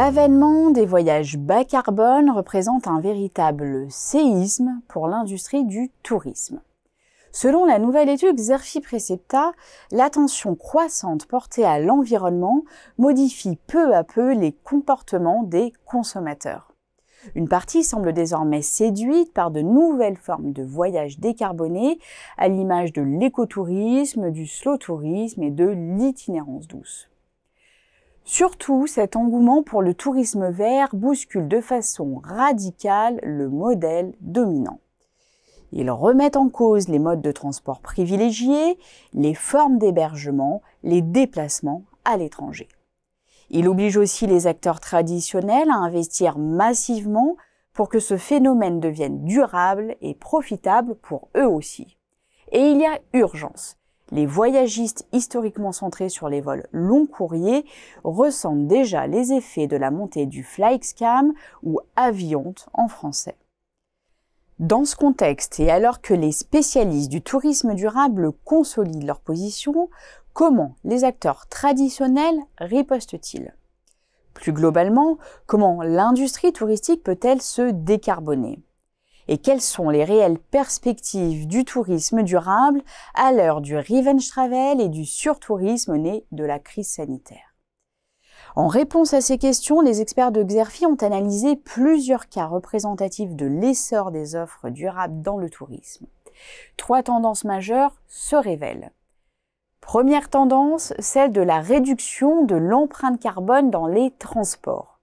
L'avènement des voyages bas carbone représente un véritable séisme pour l'industrie du tourisme. Selon la nouvelle étude Xerfi Precepta, l'attention croissante portée à l'environnement modifie peu à peu les comportements des consommateurs. Une partie semble désormais séduite par de nouvelles formes de voyages décarbonés, à l'image de l'écotourisme, du slow tourisme et de l'itinérance douce. Surtout, cet engouement pour le tourisme vert bouscule de façon radicale le modèle dominant. Il remet en cause les modes de transport privilégiés, les formes d'hébergement, les déplacements à l'étranger. Il oblige aussi les acteurs traditionnels à investir massivement pour que ce phénomène devienne durable et profitable pour eux aussi. Et il y a urgence. Les voyagistes historiquement centrés sur les vols long courriers ressentent déjà les effets de la montée du scam ou avionte en français. Dans ce contexte, et alors que les spécialistes du tourisme durable consolident leur position, comment les acteurs traditionnels ripostent-ils Plus globalement, comment l'industrie touristique peut-elle se décarboner et quelles sont les réelles perspectives du tourisme durable à l'heure du revenge travel et du surtourisme né de la crise sanitaire. En réponse à ces questions, les experts de Xerfi ont analysé plusieurs cas représentatifs de l'essor des offres durables dans le tourisme. Trois tendances majeures se révèlent. Première tendance, celle de la réduction de l'empreinte carbone dans les transports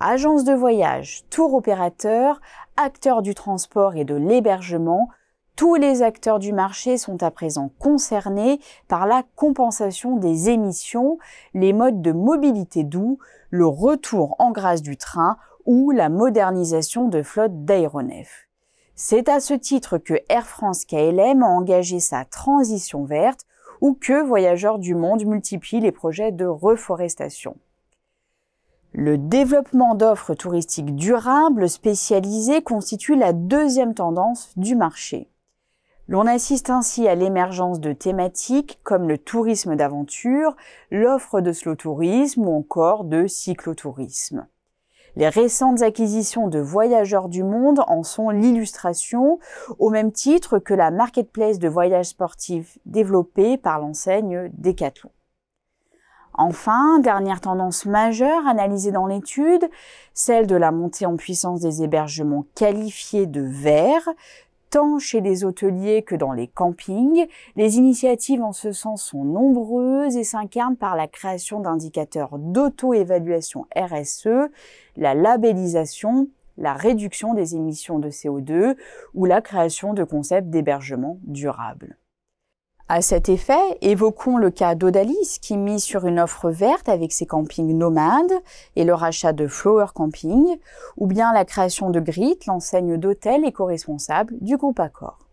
agences de voyage, tour opérateurs, acteurs du transport et de l'hébergement, tous les acteurs du marché sont à présent concernés par la compensation des émissions, les modes de mobilité doux, le retour en grâce du train ou la modernisation de flottes d'aéronefs. C'est à ce titre que Air France KLM a engagé sa transition verte ou que Voyageurs du Monde multiplie les projets de reforestation. Le développement d'offres touristiques durables spécialisées constitue la deuxième tendance du marché. L'on assiste ainsi à l'émergence de thématiques comme le tourisme d'aventure, l'offre de slow tourisme ou encore de cyclotourisme. Les récentes acquisitions de voyageurs du monde en sont l'illustration, au même titre que la marketplace de voyages sportifs développée par l'enseigne Decathlon. Enfin, dernière tendance majeure analysée dans l'étude, celle de la montée en puissance des hébergements qualifiés de verts, tant chez les hôteliers que dans les campings. Les initiatives en ce sens sont nombreuses et s'incarnent par la création d'indicateurs d'auto-évaluation RSE, la labellisation, la réduction des émissions de CO2 ou la création de concepts d'hébergement durable. À cet effet, évoquons le cas d'Odalis qui mise sur une offre verte avec ses campings nomades et le rachat de Flower Camping, ou bien la création de Grit, l'enseigne d'hôtels éco-responsables du groupe Accor.